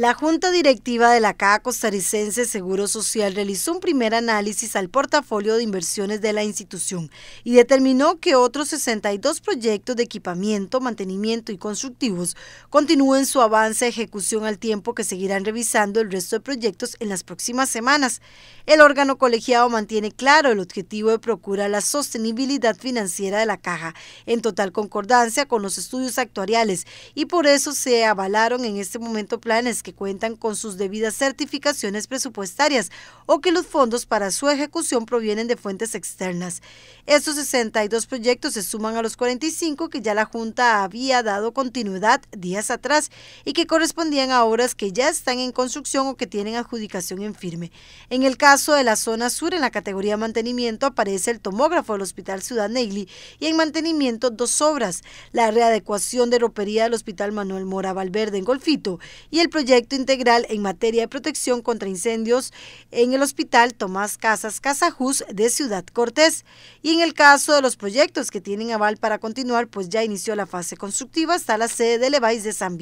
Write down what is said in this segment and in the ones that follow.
La Junta Directiva de la Caja Costarricense Seguro Social realizó un primer análisis al portafolio de inversiones de la institución y determinó que otros 62 proyectos de equipamiento, mantenimiento y constructivos continúen su avance de ejecución al tiempo que seguirán revisando el resto de proyectos en las próximas semanas. El órgano colegiado mantiene claro el objetivo de procurar la sostenibilidad financiera de la Caja, en total concordancia con los estudios actuariales, y por eso se avalaron en este momento planes que cuentan con sus debidas certificaciones presupuestarias o que los fondos para su ejecución provienen de fuentes externas. Estos 62 proyectos se suman a los 45 que ya la Junta había dado continuidad días atrás y que correspondían a obras que ya están en construcción o que tienen adjudicación en firme. En el caso de la zona sur, en la categoría mantenimiento aparece el tomógrafo del Hospital Ciudad Negli y en mantenimiento dos obras, la readecuación de ropería del Hospital Manuel Mora Valverde en Golfito y el proyecto proyecto integral en materia de protección contra incendios en el Hospital Tomás Casas Casajus de Ciudad Cortés. Y en el caso de los proyectos que tienen aval para continuar, pues ya inició la fase constructiva hasta la sede de Leváis de San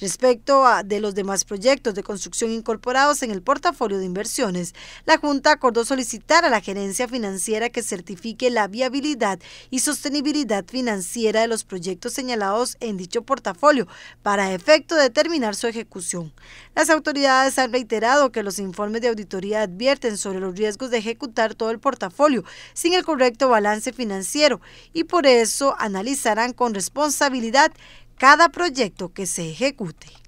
Respecto a de los demás proyectos de construcción incorporados en el portafolio de inversiones, la Junta acordó solicitar a la gerencia financiera que certifique la viabilidad y sostenibilidad financiera de los proyectos señalados en dicho portafolio para efecto de determinar su ejecución las autoridades han reiterado que los informes de auditoría advierten sobre los riesgos de ejecutar todo el portafolio sin el correcto balance financiero y por eso analizarán con responsabilidad cada proyecto que se ejecute.